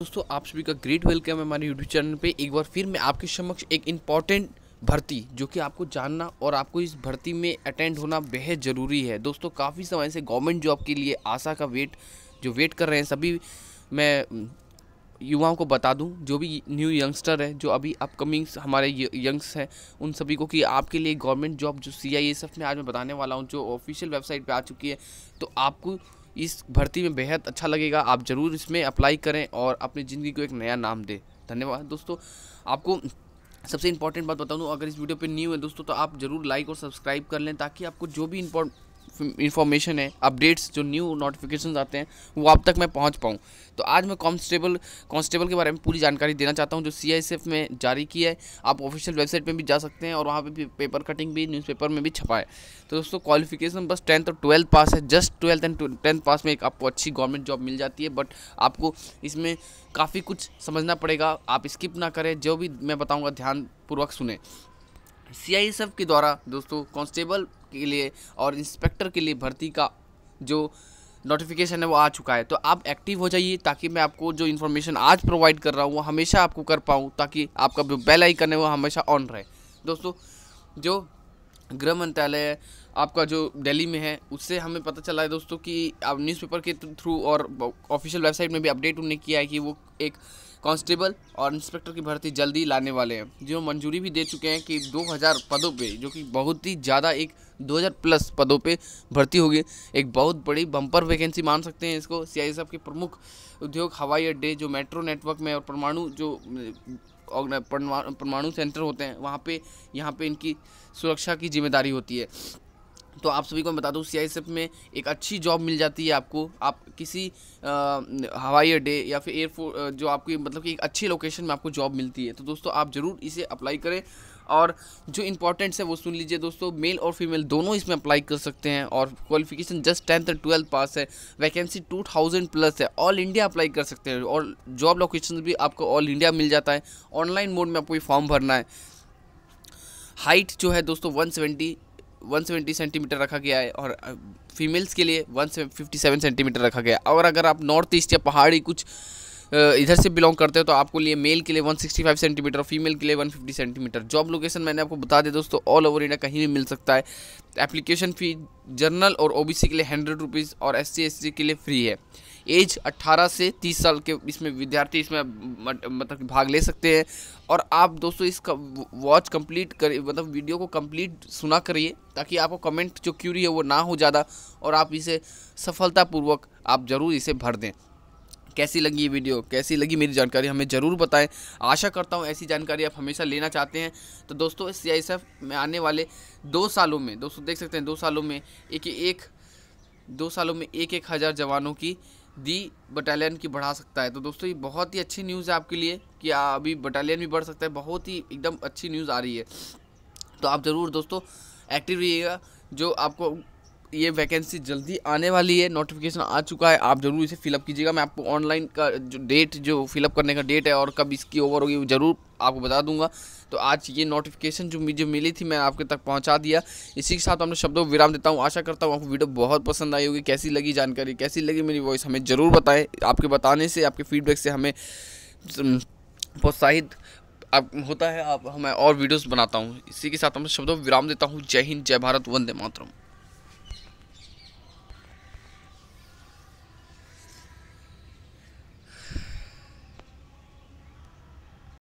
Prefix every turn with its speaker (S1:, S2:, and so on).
S1: दोस्तों आप सभी का ग्रेट वेलकम है हमारे यूट्यूब चैनल पे एक बार फिर मैं आपके समक्ष एक इम्पॉर्टेंट भर्ती जो कि आपको जानना और आपको इस भर्ती में अटेंड होना बेहद ज़रूरी है दोस्तों काफ़ी समय से गवर्नमेंट जॉब के लिए आशा का वेट जो वेट कर रहे हैं सभी मैं युवाओं को बता दूं जो भी न्यू यंगस्टर है जो अभी अपकमिंग्स हमारे यंग्स हैं उन सभी को कि आपके लिए गवर्नमेंट जॉब जो सी आई एस एफ में आज मैं बताने वाला हूँ जो ऑफिशियल वेबसाइट पर आ चुकी है तो आपको इस भर्ती में बेहद अच्छा लगेगा आप ज़रूर इसमें अप्लाई करें और अपनी ज़िंदगी को एक नया नाम दें धन्यवाद दोस्तों आपको सबसे इंपॉर्टेंट बात बता दूँ तो अगर इस वीडियो पे न्यू है दोस्तों तो आप जरूर लाइक और सब्सक्राइब कर लें ताकि आपको जो भी इंपॉर्ट इन्फॉर्मेशन है अपडेट्स जो न्यू नोटिफिकेशन आते हैं वो आप तक मैं पहुँच पाऊँ तो आज मैं कॉन्स्टेबल कॉन्स्टेबल के बारे में पूरी जानकारी देना चाहता हूँ जो सी में जारी की है आप ऑफिशियल वेबसाइट में भी जा सकते हैं और वहाँ पर भी पेपर कटिंग भी न्यूज़पेपर में भी छपा है तो दोस्तों क्वालिफिकेशन बस टेंथ और ट्वेल्थ पास है just twelfth and tenth pass में एक आपको अच्छी गवर्नमेंट जॉब मिल जाती है बट आपको इसमें काफ़ी कुछ समझना पड़ेगा आप स्किप ना करें जो भी मैं बताऊँगा ध्यानपूर्वक सुने E सी के द्वारा दोस्तों कांस्टेबल के लिए और इंस्पेक्टर के लिए भर्ती का जो नोटिफिकेशन है वो आ चुका है तो आप एक्टिव हो जाइए ताकि मैं आपको जो इन्फॉर्मेशन आज प्रोवाइड कर रहा हूँ वो हमेशा आपको कर पाऊँ ताकि आपका जो बेल आइकन है वो हमेशा ऑन रहे दोस्तों जो गृह मंत्रालय आपका जो दिल्ली में है उससे हमें पता चला है दोस्तों कि आप न्यूज़पेपर के थ्रू और ऑफिशियल वेबसाइट में भी अपडेट उन्होंने किया है कि वो एक कांस्टेबल और इंस्पेक्टर की भर्ती जल्दी लाने वाले हैं जो मंजूरी भी दे चुके हैं कि 2000 पदों पे जो कि बहुत ही ज़्यादा एक 2000 प्लस पदों पे भर्ती होगी एक बहुत बड़ी बम्पर वैकेंसी मान सकते हैं इसको सी के प्रमुख उद्योग हवाई अड्डे जो मेट्रो नेटवर्क में और परमाणु जो परमाणु सेंटर होते हैं वहाँ पे यहाँ पे इनकी सुरक्षा की जिम्मेदारी होती है तो आप सभी को मैं बता दूँ सी में एक अच्छी जॉब मिल जाती है आपको आप किसी हवाई अड्डे या फिर एयरपोर्ट जो आपकी मतलब कि एक अच्छी लोकेशन में आपको जॉब मिलती है तो दोस्तों आप ज़रूर इसे अप्लाई करें और जो इंपॉर्टेंट्स है वो सुन लीजिए दोस्तों मेल और फीमेल दोनों इसमें अप्लाई कर सकते हैं और क्वालिफिकेशन जस्ट टेंथ और ट्वेल्थ पास है वैकेंसी टू थाउजेंड प्लस है ऑल इंडिया अप्लाई कर सकते हैं और जॉब लोकेशन भी आपको ऑल इंडिया मिल जाता है ऑनलाइन मोड में आपको ये फॉर्म भरना है हाइट जो है दोस्तों 170 170 सेंटीमीटर रखा गया है और फीमेल्स के लिए 157 सेंटीमीटर रखा गया है और अगर आप नॉर्थ ईस्ट या पहाड़ी कुछ इधर से बिलोंग करते हो तो आपको लिए मेल के लिए 165 सेंटीमीटर और फीमेल के लिए 150 सेंटीमीटर जॉब लोकेशन मैंने आपको बता दिया दोस्तों ऑल ओवर इंडिया कहीं भी मिल सकता है एप्लीकेशन फ़ी जनरल और ओ के लिए हंड्रेड रुपीज़ और एस सी के लिए फ्री है एज 18 से 30 साल के इसमें विद्यार्थी इसमें मतलब भाग ले सकते हैं और आप दोस्तों इसका वॉच कंप्लीट कर मतलब वीडियो को कंप्लीट सुना करिए ताकि आपको कमेंट जो क्यूरी है वो ना हो ज़्यादा और आप इसे सफलतापूर्वक आप ज़रूर इसे भर दें कैसी लगी ये वीडियो कैसी लगी मेरी जानकारी हमें ज़रूर बताएं आशा करता हूँ ऐसी जानकारी आप हमेशा लेना चाहते हैं तो दोस्तों सी आई में आने वाले दो सालों में दोस्तों देख सकते हैं दो सालों में एक एक दो सालों में एक एक हज़ार जवानों की दी बटालियन की बढ़ा सकता है तो दोस्तों ये बहुत ही अच्छी न्यूज़ है आपके लिए कि अभी बटालियन भी बढ़ सकता है बहुत ही एकदम अच्छी न्यूज़ आ रही है तो आप ज़रूर दोस्तों एक्टिव रहिएगा जो आपको ये वैकेंसी जल्दी आने वाली है नोटिफिकेशन आ चुका है आप ज़रूर इसे फिलअप कीजिएगा मैं आपको ऑनलाइन का जो डेट जो फिलअप करने का डेट है और कब इसकी ओवर होगी वो ज़रूर आपको बता दूंगा तो आज ये नोटिफिकेशन जो मुझे मिली थी मैं आपके तक पहुंचा दिया इसी के साथ हमने शब्दों को विराम देता हूँ आशा करता हूँ आपको वीडियो बहुत पसंद आई होगी कैसी लगी जानकारी कैसी लगी मेरी वॉइस हमें ज़रूर बताएं आपके बताने से आपके फीडबैक से हमें प्रोत्साहित आप होता है आप हमें और वीडियोज़ बनाता हूँ इसी के साथ हमने शब्दों को विराम देता हूँ जय हिंद जय भारत वंदे मातरम